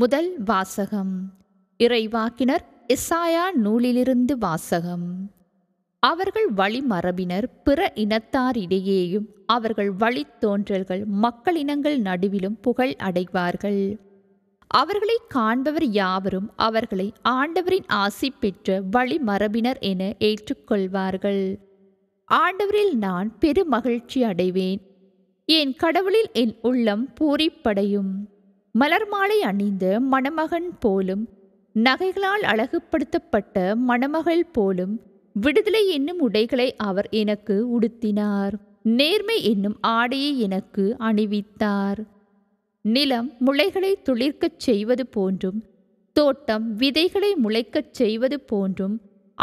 முதல் வாசகம் இறைவாக்கினர் இசாயா நூலிலிருந்து வாசகம் அவர்கள் வழிமரபினர் பிற இனத்தாரிடையேயும் அவர்கள் வழித்தோன்றல்கள் மக்களினங்கள் நடுவிலும் புகழ் அடைவார்கள் அவர்களை காண்பவர் யாவரும் அவர்களை ஆண்டவரின் ஆசி பெற்ற வழிமரபினர் என ஏற்றுக்கொள்வார்கள் ஆண்டவரில் நான் பெருமகிழ்ச்சி அடைவேன் என் கடவுளில் என் உள்ளம் பூரிப்படையும் மலர் மாலை அணிந்த மணமகன் போலும் நகைகளால் அழகுபடுத்தப்பட்ட மணமகள் போலும் விடுதலை என்னும் உடைகளை அவர் எனக்கு உடுத்தினார் நேர்மை என்னும் ஆடையை எனக்கு அணிவித்தார் நிலம் முளைகளை துளிர்க்கச் செய்வது போன்றும் தோட்டம் விதைகளை முளைக்கச் செய்வது போன்றும்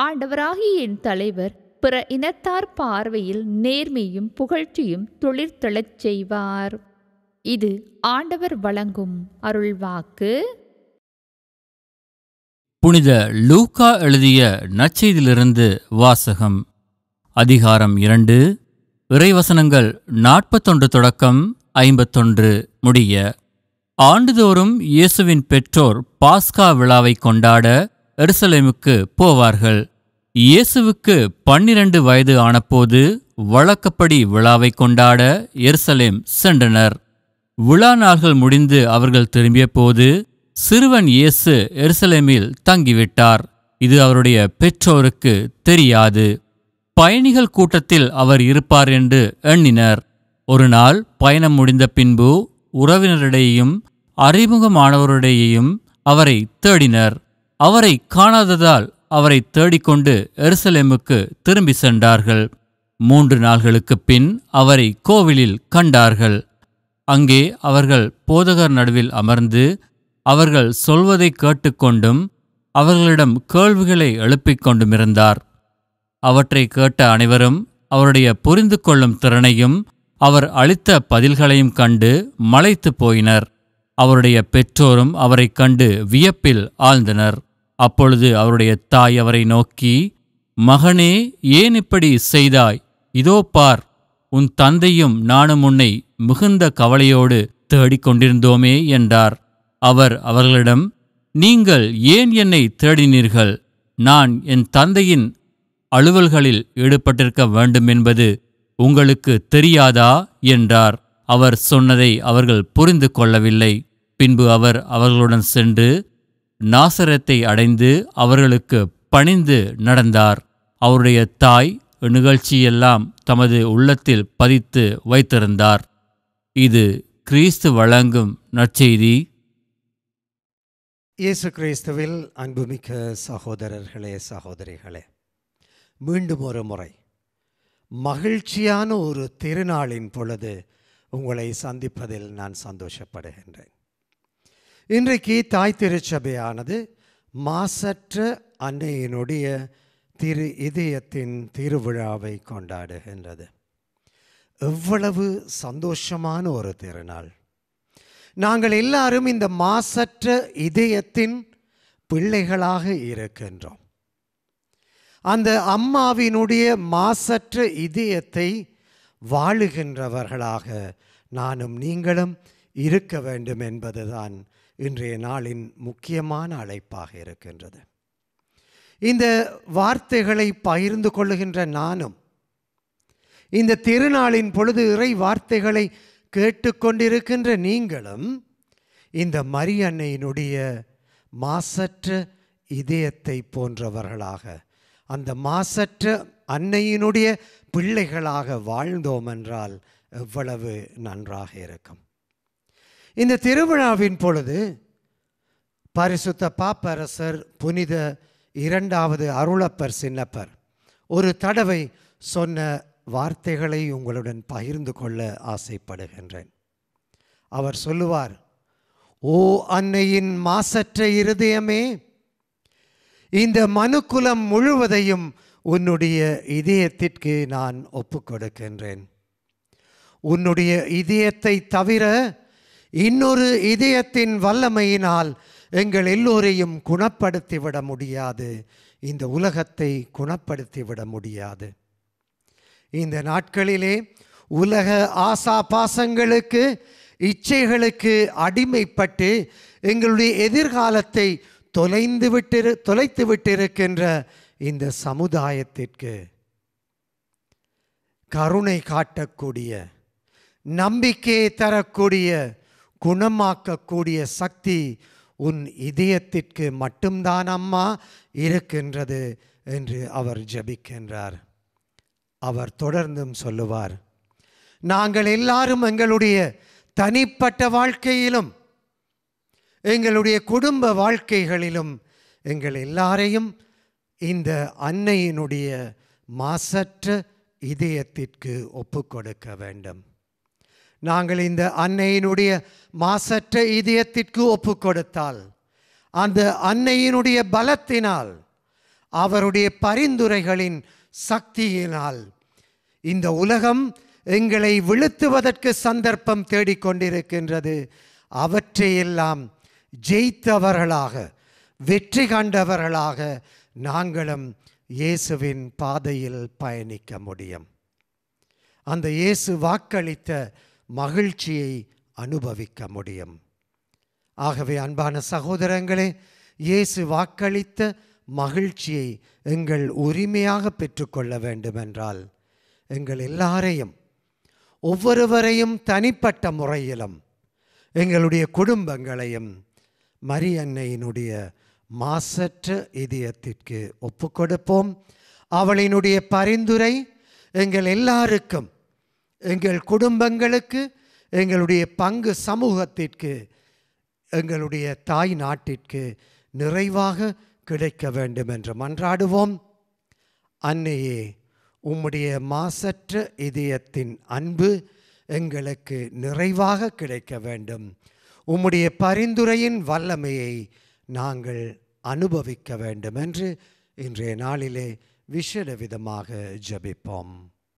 ஆண்டவராகிய என் தலைவர் பிற இனத்தார் பார்வையில் நேர்மையும் புகழ்ச்சியும் தொழிற்தளச் செய்வார் இது ஆண்டவர் வழங்கும் வாக்கு புனித லூக்கா எழுதிய நற்செய்தியிலிருந்து வாசகம் அதிகாரம் இரண்டு விரைவசனங்கள் நாற்பத்தொன்று தொடக்கம் ஐம்பத்தொன்று முடிய ஆண்டுதோறும் இயேசுவின் பெற்றோர் பாஸ்கா விழாவை கொண்டாட எருசலேமுக்கு போவார்கள் இயேசுவுக்கு பன்னிரண்டு வயது ஆனபோது வழக்கப்படி விழாவை கொண்டாட எருசலேம் சென்றனர் விழா நாள்கள் முடிந்து அவர்கள் திரும்பிய போது சிறுவன் இயேசு எருசலேமில் தங்கிவிட்டார் இது அவருடைய பெற்றோருக்கு தெரியாது பயணிகள் கூட்டத்தில் அவர் இருப்பார் என்று எண்ணினர் ஒரு நாள் பயணம் முடிந்த பின்பு உறவினரிடையும் அறிமுகமானவருடையையும் அவரை தேடினர் அவரை காணாததால் அவரை தேடிக்கொண்டு எருசலேமுக்கு திரும்பி சென்றார்கள் மூன்று நாள்களுக்குப் பின் அவரை கோவிலில் கண்டார்கள் அங்கே அவர்கள் போதகர் நடுவில் அமர்ந்து அவர்கள் சொல்வதை கேட்டுக்கொண்டும் அவர்களிடம் கேள்விகளை எழுப்பிக் கொண்டுமிருந்தார் அவற்றை கேட்ட அனைவரும் அவருடைய புரிந்து கொள்ளும் திறனையும் அவர் அளித்த பதில்களையும் கண்டு மலைத்து போயினர் அவருடைய பெற்றோரும் அவரைக் கண்டு வியப்பில் ஆழ்ந்தனர் அப்பொழுது அவருடைய தாய் அவரை நோக்கி மகனே ஏன் இப்படி செய்தாய் இதோ பார் உன் தந்தையும் நானும் உன்னை மிகுந்த கவலையோடு தேடிக் கொண்டிருந்தோமே என்றார் அவர் அவர்களிடம் நீங்கள் ஏன் என்னை தேடினீர்கள் நான் என் தந்தையின் அலுவல்களில் ஈடுபட்டிருக்க வேண்டும் என்பது உங்களுக்கு தெரியாதா என்றார் அவர் சொன்னதை அவர்கள் புரிந்து கொள்ளவில்லை பின்பு அவர் அவர்களுடன் சென்று நாசரத்தை அடைந்து அவர்களுக்கு பணிந்து நடந்தார் அவருடைய தாய் நிகழ்ச்சியெல்லாம் தமது உள்ளத்தில் பதித்து வைத்திருந்தார் இது கிறிஸ்து வழங்கும் நற்செய்தி இயேசு கிறிஸ்துவில் அன்புமிக்க சகோதரர்களே சகோதரிகளே மீண்டும் ஒரு முறை மகிழ்ச்சியான ஒரு திருநாளின் பொழுது உங்களை சந்திப்பதில் நான் சந்தோஷப்படுகின்றேன் இன்றைக்கு தாய் திருச்சபையானது மாசற்ற அன்னையினுடைய திரு இதயத்தின் திருவிழாவை கொண்டாடுகின்றது எவ்வளவு சந்தோஷமான ஒரு திருநாள் நாங்கள் எல்லாரும் இந்த மாசற்ற இதயத்தின் பிள்ளைகளாக இருக்கின்றோம் அந்த அம்மாவினுடைய மாசற்ற இதயத்தை வாழுகின்றவர்களாக நானும் நீங்களும் இருக்க வேண்டும் என்பதுதான் இன்றைய நாளின் முக்கியமான அழைப்பாக இருக்கின்றது இந்த வார்த்தைகளை பகிர்ந்து கொள்ளுகின்ற நானும் இந்த திருநாளின் பொழுது இறை வார்த்தைகளை கேட்டுக்கொண்டிருக்கின்ற நீங்களும் இந்த மரியன்னையினுடைய மாசற்ற இதயத்தை போன்றவர்களாக அந்த மாசற்ற அன்னையினுடைய பிள்ளைகளாக வாழ்ந்தோம் என்றால் எவ்வளவு நன்றாக இருக்கும் இந்த திருவிழாவின் பொழுது பரிசுத்த பாப்பரசர் புனித இரண்டாவது அருளப்பர் சின்னப்பர் ஒரு தடவை சொன்ன வார்த்தைகளை உங்களுடன் பகிர்ந்து கொள்ள ஆசைப்படுகின்றேன் அவர் சொல்லுவார் ஓ அன்னையின் மாசற்ற இருதயமே இந்த மனுக்குலம் முழுவதையும் உன்னுடைய இதயத்திற்கு நான் ஒப்பு கொடுக்கின்றேன் உன்னுடைய இதயத்தை தவிர இன்னொரு இதயத்தின் வல்லமையினால் எங்கள் எல்லோரையும் குணப்படுத்தி விட முடியாது இந்த உலகத்தை குணப்படுத்தி விட முடியாது இந்த நாட்களிலே உலக ஆசா பாசங்களுக்கு இச்சைகளுக்கு அடிமைப்பட்டு எங்களுடைய எதிர்காலத்தை தொலைந்து விட்டிரு தொலைத்து விட்டிருக்கின்ற இந்த சமுதாயத்திற்கு கருணை காட்டக்கூடிய நம்பிக்கையை தரக்கூடிய குணமாக்கக்கூடிய சக்தி உன் இதயத்திற்கு மட்டும்தான் அம்மா இருக்கின்றது என்று அவர் ஜபிக்கின்றார் அவர் தொடர்ந்தும் சொல்லுவார் நாங்கள் எல்லாரும் எங்களுடைய தனிப்பட்ட வாழ்க்கையிலும் எங்களுடைய குடும்ப வாழ்க்கைகளிலும் எங்கள் எல்லாரையும் இந்த அன்னையினுடைய மாசற்ற இதயத்திற்கு ஒப்புக்கொடுக்க கொடுக்க வேண்டும் நாங்கள் இந்த அன்னையினுடைய மாசற்ற இதயத்திற்கு ஒப்பு கொடுத்தால் அந்த அன்னையினுடைய பலத்தினால் அவருடைய பரிந்துரைகளின் சக்தியினால் இந்த உலகம் எங்களை விழுத்துவதற்கு சந்தர்ப்பம் தேடிக்கொண்டிருக்கின்றது அவற்றையெல்லாம் ஜெயித்தவர்களாக வெற்றி கண்டவர்களாக நாங்களும் இயேசுவின் பாதையில் பயணிக்க முடியும் அந்த இயேசு வாக்களித்த மகிழ்ச்சியை அனுபவிக்க முடியும் ஆகவே அன்பான சகோதரங்களே இயேசு வாக்களித்த மகிழ்ச்சியை எங்கள் உரிமையாக பெற்றுக்கொள்ள வேண்டுமென்றால் எங்கள் எல்லாரையும் ஒவ்வொருவரையும் தனிப்பட்ட முறையிலும் எங்களுடைய குடும்பங்களையும் மரியன்னையினுடைய மாசற்ற இதயத்திற்கு ஒப்புக்கொடுப்போம் அவளினுடைய பரிந்துரை எங்கள் எல்லாருக்கும் எங்கள் குடும்பங்களுக்கு எங்களுடைய பங்கு சமூகத்திற்கு எங்களுடைய தாய் நாட்டிற்கு நிறைவாக கிடைக்க வேண்டும் என்று மன்றாடுவோம் அன்னையே உம்முடைய மாசற்ற இதயத்தின் அன்பு எங்களுக்கு நிறைவாக கிடைக்க வேண்டும் உம்முடைய பரிந்துரையின் வல்லமையை நாங்கள் அனுபவிக்க வேண்டும் என்று இன்றைய நாளிலே விஷேட விதமாக ஜபிப்போம்